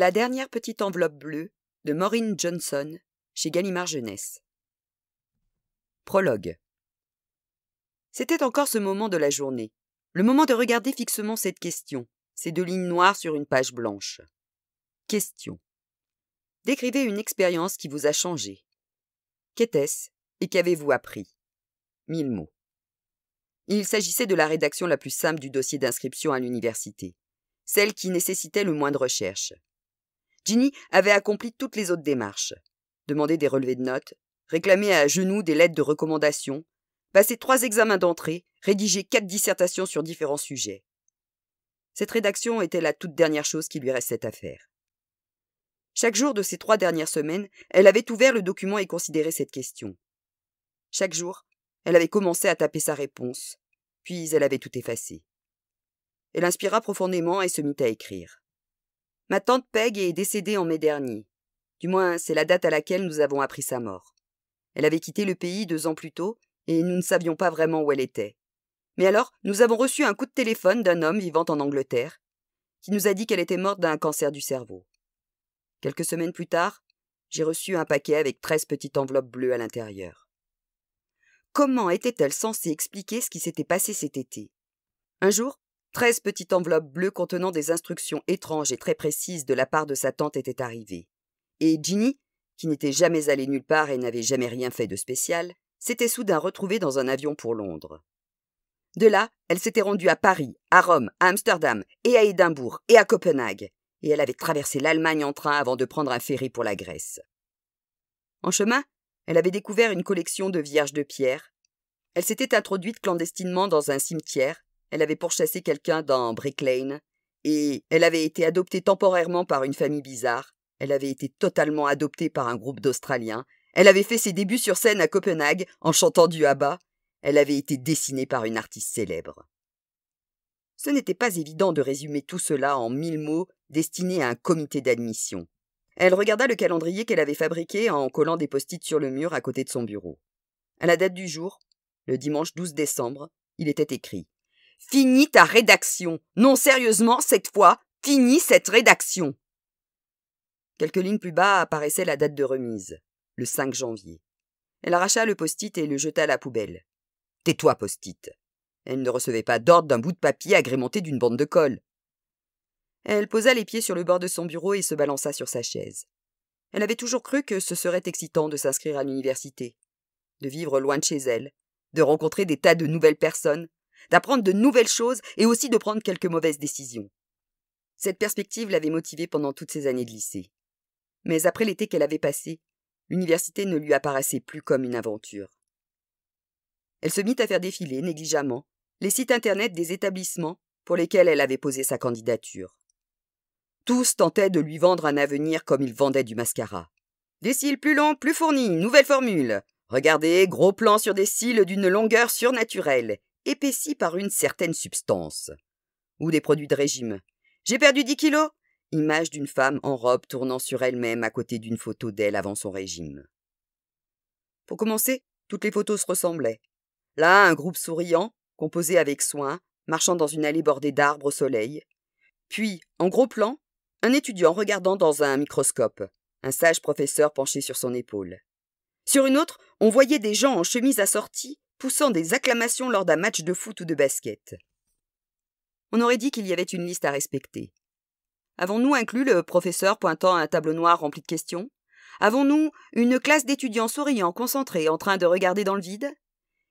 La dernière petite enveloppe bleue de Maureen Johnson chez Gallimard Jeunesse. Prologue. C'était encore ce moment de la journée, le moment de regarder fixement cette question, ces deux lignes noires sur une page blanche. Question. Décrivez une expérience qui vous a changé. Qu'était-ce et qu'avez-vous appris Mille mots. Il s'agissait de la rédaction la plus simple du dossier d'inscription à l'université, celle qui nécessitait le moins de recherche. Ginny avait accompli toutes les autres démarches. demandé des relevés de notes, réclamer à genoux des lettres de recommandation, passer trois examens d'entrée, rédigé quatre dissertations sur différents sujets. Cette rédaction était la toute dernière chose qui lui restait à faire. Chaque jour de ces trois dernières semaines, elle avait ouvert le document et considéré cette question. Chaque jour, elle avait commencé à taper sa réponse, puis elle avait tout effacé. Elle inspira profondément et se mit à écrire. Ma tante Peg est décédée en mai dernier. Du moins, c'est la date à laquelle nous avons appris sa mort. Elle avait quitté le pays deux ans plus tôt, et nous ne savions pas vraiment où elle était. Mais alors, nous avons reçu un coup de téléphone d'un homme vivant en Angleterre, qui nous a dit qu'elle était morte d'un cancer du cerveau. Quelques semaines plus tard, j'ai reçu un paquet avec treize petites enveloppes bleues à l'intérieur. Comment était-elle censée expliquer ce qui s'était passé cet été Un jour, Treize petites enveloppes bleues contenant des instructions étranges et très précises de la part de sa tante étaient arrivées. Et Ginny, qui n'était jamais allée nulle part et n'avait jamais rien fait de spécial, s'était soudain retrouvée dans un avion pour Londres. De là, elle s'était rendue à Paris, à Rome, à Amsterdam, et à Édimbourg, et à Copenhague, et elle avait traversé l'Allemagne en train avant de prendre un ferry pour la Grèce. En chemin, elle avait découvert une collection de vierges de pierre. Elle s'était introduite clandestinement dans un cimetière, elle avait pourchassé quelqu'un dans Brick Lane, et elle avait été adoptée temporairement par une famille bizarre. Elle avait été totalement adoptée par un groupe d'Australiens. Elle avait fait ses débuts sur scène à Copenhague en chantant du Habba. Elle avait été dessinée par une artiste célèbre. Ce n'était pas évident de résumer tout cela en mille mots destinés à un comité d'admission. Elle regarda le calendrier qu'elle avait fabriqué en collant des post-it sur le mur à côté de son bureau. À la date du jour, le dimanche 12 décembre, il était écrit Finis ta rédaction. Non, sérieusement, cette fois, finis cette rédaction. Quelques lignes plus bas apparaissait la date de remise, le 5 janvier. Elle arracha le post-it et le jeta à la poubelle. Tais-toi, post-it. Elle ne recevait pas d'ordre d'un bout de papier agrémenté d'une bande de colle. Elle posa les pieds sur le bord de son bureau et se balança sur sa chaise. Elle avait toujours cru que ce serait excitant de s'inscrire à l'université, de vivre loin de chez elle, de rencontrer des tas de nouvelles personnes, d'apprendre de nouvelles choses et aussi de prendre quelques mauvaises décisions. Cette perspective l'avait motivée pendant toutes ses années de lycée. Mais après l'été qu'elle avait passé, l'université ne lui apparaissait plus comme une aventure. Elle se mit à faire défiler négligemment les sites internet des établissements pour lesquels elle avait posé sa candidature. Tous tentaient de lui vendre un avenir comme ils vendaient du mascara. Des cils plus longs, plus fournis, nouvelle formule. Regardez, gros plan sur des cils d'une longueur surnaturelle épaissie par une certaine substance. Ou des produits de régime. J'ai perdu 10 kilos Image d'une femme en robe tournant sur elle-même à côté d'une photo d'elle avant son régime. Pour commencer, toutes les photos se ressemblaient. Là, un groupe souriant, composé avec soin, marchant dans une allée bordée d'arbres au soleil. Puis, en gros plan, un étudiant regardant dans un microscope, un sage professeur penché sur son épaule. Sur une autre, on voyait des gens en chemise assortie poussant des acclamations lors d'un match de foot ou de basket. On aurait dit qu'il y avait une liste à respecter. Avons-nous inclus le professeur pointant un tableau noir rempli de questions Avons-nous une classe d'étudiants souriants, concentrés, en train de regarder dans le vide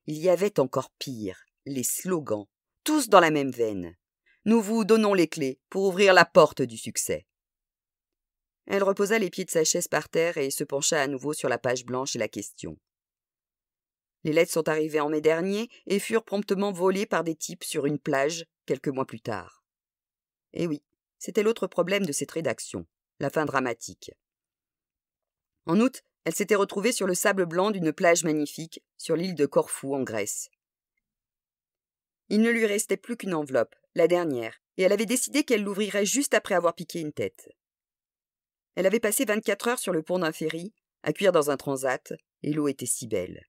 Il y avait encore pire, les slogans, tous dans la même veine. Nous vous donnons les clés pour ouvrir la porte du succès. Elle reposa les pieds de sa chaise par terre et se pencha à nouveau sur la page blanche et la question. Les lettres sont arrivées en mai dernier et furent promptement volées par des types sur une plage quelques mois plus tard. Eh oui, c'était l'autre problème de cette rédaction, la fin dramatique. En août, elle s'était retrouvée sur le sable blanc d'une plage magnifique, sur l'île de Corfou en Grèce. Il ne lui restait plus qu'une enveloppe, la dernière, et elle avait décidé qu'elle l'ouvrirait juste après avoir piqué une tête. Elle avait passé vingt-quatre heures sur le pont d'un ferry, à cuire dans un transat, et l'eau était si belle.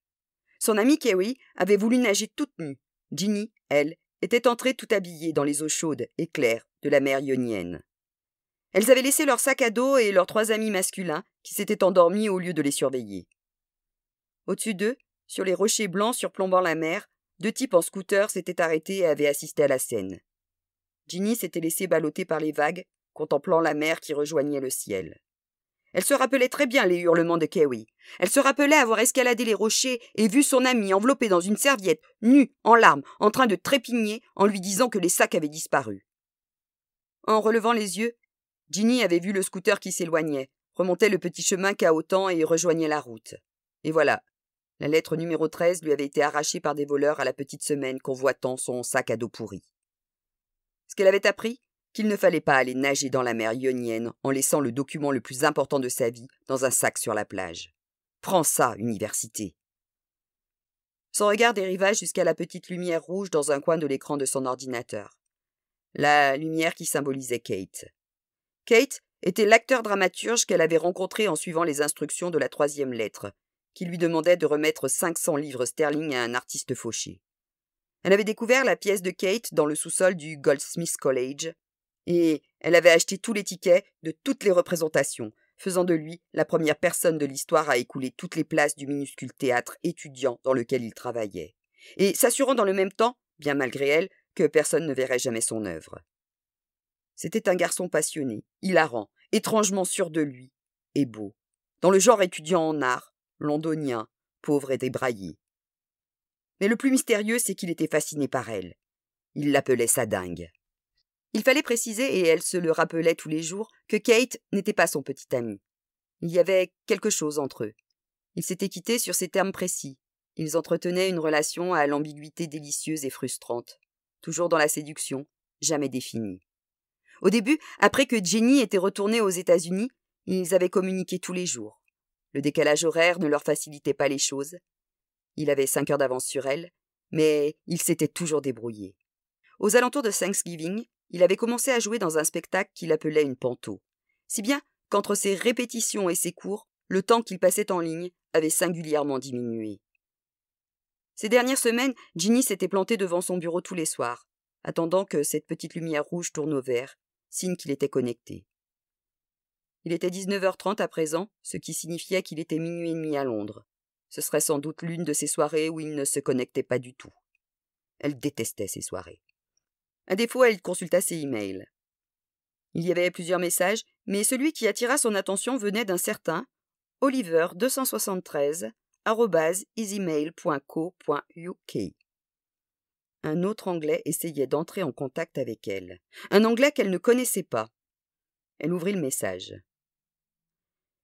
Son amie Kerry avait voulu nager toute nue. Ginny, elle, était entrée tout habillée dans les eaux chaudes et claires de la mer ionienne. Elles avaient laissé leur sac à dos et leurs trois amis masculins qui s'étaient endormis au lieu de les surveiller. Au-dessus d'eux, sur les rochers blancs surplombant la mer, deux types en scooter s'étaient arrêtés et avaient assisté à la scène. Ginny s'était laissée balloter par les vagues, contemplant la mer qui rejoignait le ciel. Elle se rappelait très bien les hurlements de Kewi. Elle se rappelait avoir escaladé les rochers et vu son amie enveloppée dans une serviette, nue, en larmes, en train de trépigner, en lui disant que les sacs avaient disparu. En relevant les yeux, Ginny avait vu le scooter qui s'éloignait, remontait le petit chemin cahotant et rejoignait la route. Et voilà. La lettre numéro 13 lui avait été arrachée par des voleurs à la petite semaine convoitant son sac à dos pourri. Ce qu'elle avait appris, qu'il ne fallait pas aller nager dans la mer ionienne en laissant le document le plus important de sa vie dans un sac sur la plage. Prends ça, université. Son regard dériva jusqu'à la petite lumière rouge dans un coin de l'écran de son ordinateur. La lumière qui symbolisait Kate. Kate était l'acteur dramaturge qu'elle avait rencontré en suivant les instructions de la troisième lettre, qui lui demandait de remettre 500 livres sterling à un artiste fauché. Elle avait découvert la pièce de Kate dans le sous-sol du Goldsmiths College et elle avait acheté tous les tickets de toutes les représentations, faisant de lui la première personne de l'histoire à écouler toutes les places du minuscule théâtre étudiant dans lequel il travaillait, et s'assurant dans le même temps, bien malgré elle, que personne ne verrait jamais son œuvre. C'était un garçon passionné, hilarant, étrangement sûr de lui, et beau, dans le genre étudiant en art, londonien, pauvre et débraillé. Mais le plus mystérieux, c'est qu'il était fasciné par elle. Il l'appelait sa dingue. Il fallait préciser, et elle se le rappelait tous les jours, que Kate n'était pas son petit ami. Il y avait quelque chose entre eux. Ils s'étaient quittés sur ces termes précis. Ils entretenaient une relation à l'ambiguïté délicieuse et frustrante, toujours dans la séduction, jamais définie. Au début, après que Jenny était retournée aux États-Unis, ils avaient communiqué tous les jours. Le décalage horaire ne leur facilitait pas les choses. Il avait cinq heures d'avance sur elle, mais il s'était toujours débrouillé. Aux alentours de Thanksgiving, il avait commencé à jouer dans un spectacle qu'il appelait une panto. Si bien qu'entre ses répétitions et ses cours, le temps qu'il passait en ligne avait singulièrement diminué. Ces dernières semaines, Ginny s'était plantée devant son bureau tous les soirs, attendant que cette petite lumière rouge tourne au vert, signe qu'il était connecté. Il était 19h30 à présent, ce qui signifiait qu'il était minuit et demi à Londres. Ce serait sans doute l'une de ces soirées où il ne se connectait pas du tout. Elle détestait ces soirées. À défaut, elle consulta ses emails. Il y avait plusieurs messages, mais celui qui attira son attention venait d'un certain oliver273 Un autre Anglais essayait d'entrer en contact avec elle. Un Anglais qu'elle ne connaissait pas. Elle ouvrit le message.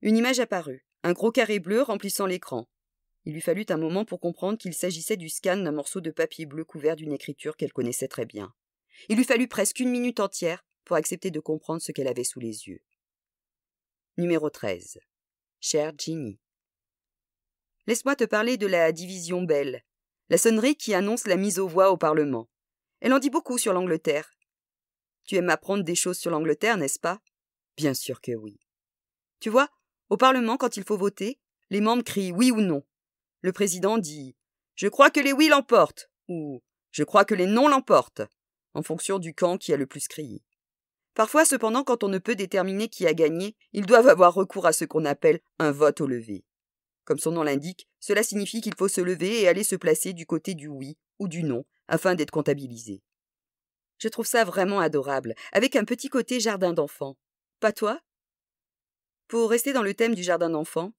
Une image apparut, un gros carré bleu remplissant l'écran. Il lui fallut un moment pour comprendre qu'il s'agissait du scan d'un morceau de papier bleu couvert d'une écriture qu'elle connaissait très bien. Il lui fallut presque une minute entière pour accepter de comprendre ce qu'elle avait sous les yeux. Numéro 13. Cher Ginny. Laisse-moi te parler de la division belle, la sonnerie qui annonce la mise aux voix au Parlement. Elle en dit beaucoup sur l'Angleterre. Tu aimes apprendre des choses sur l'Angleterre, n'est-ce pas Bien sûr que oui. Tu vois, au Parlement, quand il faut voter, les membres crient oui ou non. Le président dit Je crois que les oui l'emportent ou Je crois que les non l'emportent en fonction du camp qui a le plus crié. Parfois, cependant, quand on ne peut déterminer qui a gagné, ils doivent avoir recours à ce qu'on appelle un vote au lever. Comme son nom l'indique, cela signifie qu'il faut se lever et aller se placer du côté du oui ou du non afin d'être comptabilisé. Je trouve ça vraiment adorable, avec un petit côté jardin d'enfant. Pas toi Pour rester dans le thème du jardin d'enfant,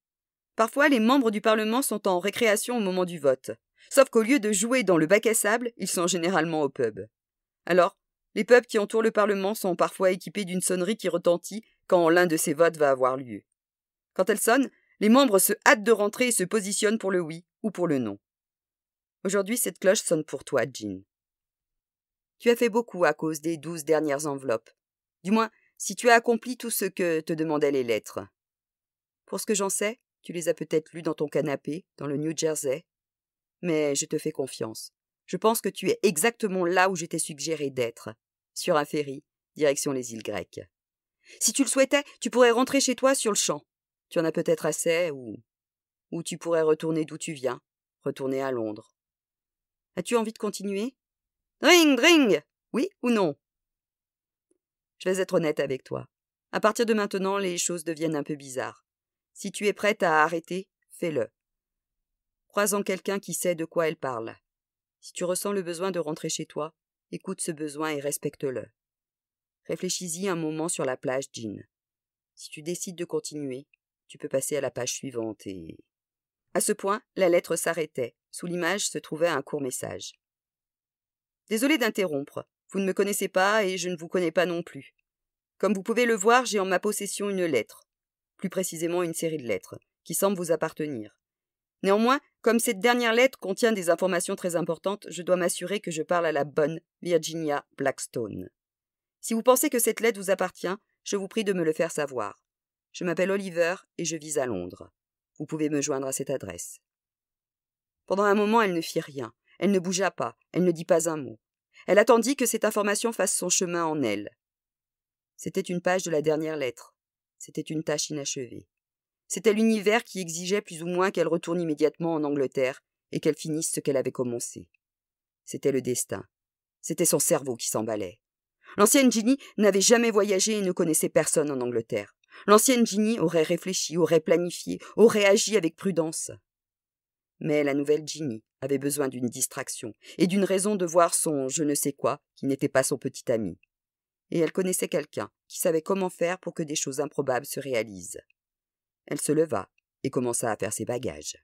parfois les membres du Parlement sont en récréation au moment du vote, sauf qu'au lieu de jouer dans le bac à sable, ils sont généralement au pub. Alors, les peuples qui entourent le Parlement sont parfois équipés d'une sonnerie qui retentit quand l'un de ces votes va avoir lieu. Quand elle sonne, les membres se hâtent de rentrer et se positionnent pour le oui ou pour le non. Aujourd'hui, cette cloche sonne pour toi, Jean. Tu as fait beaucoup à cause des douze dernières enveloppes. Du moins, si tu as accompli tout ce que te demandaient les lettres. Pour ce que j'en sais, tu les as peut-être lues dans ton canapé, dans le New Jersey. Mais je te fais confiance. Je pense que tu es exactement là où je t'ai suggéré d'être, sur un ferry, direction les îles grecques. Si tu le souhaitais, tu pourrais rentrer chez toi sur le champ. Tu en as peut-être assez, ou. tu pourrais retourner d'où tu viens, retourner à Londres. As-tu envie de continuer Ring, ring Oui ou non Je vais être honnête avec toi. À partir de maintenant, les choses deviennent un peu bizarres. Si tu es prête à arrêter, fais-le. Crois quelqu'un qui sait de quoi elle parle. Si tu ressens le besoin de rentrer chez toi, écoute ce besoin et respecte-le. Réfléchis-y un moment sur la plage, Jean. Si tu décides de continuer, tu peux passer à la page suivante et. À ce point, la lettre s'arrêtait. Sous l'image se trouvait un court message. Désolé d'interrompre. Vous ne me connaissez pas et je ne vous connais pas non plus. Comme vous pouvez le voir, j'ai en ma possession une lettre, plus précisément une série de lettres, qui semble vous appartenir. Néanmoins, comme cette dernière lettre contient des informations très importantes, je dois m'assurer que je parle à la bonne Virginia Blackstone. Si vous pensez que cette lettre vous appartient, je vous prie de me le faire savoir. Je m'appelle Oliver et je vis à Londres. Vous pouvez me joindre à cette adresse. Pendant un moment, elle ne fit rien. Elle ne bougea pas. Elle ne dit pas un mot. Elle attendit que cette information fasse son chemin en elle. C'était une page de la dernière lettre. C'était une tâche inachevée. C'était l'univers qui exigeait plus ou moins qu'elle retourne immédiatement en Angleterre et qu'elle finisse ce qu'elle avait commencé. C'était le destin. C'était son cerveau qui s'emballait. L'ancienne Ginny n'avait jamais voyagé et ne connaissait personne en Angleterre. L'ancienne Ginny aurait réfléchi, aurait planifié, aurait agi avec prudence. Mais la nouvelle Ginny avait besoin d'une distraction et d'une raison de voir son je ne sais quoi qui n'était pas son petit ami. Et elle connaissait quelqu'un qui savait comment faire pour que des choses improbables se réalisent. Elle se leva et commença à faire ses bagages.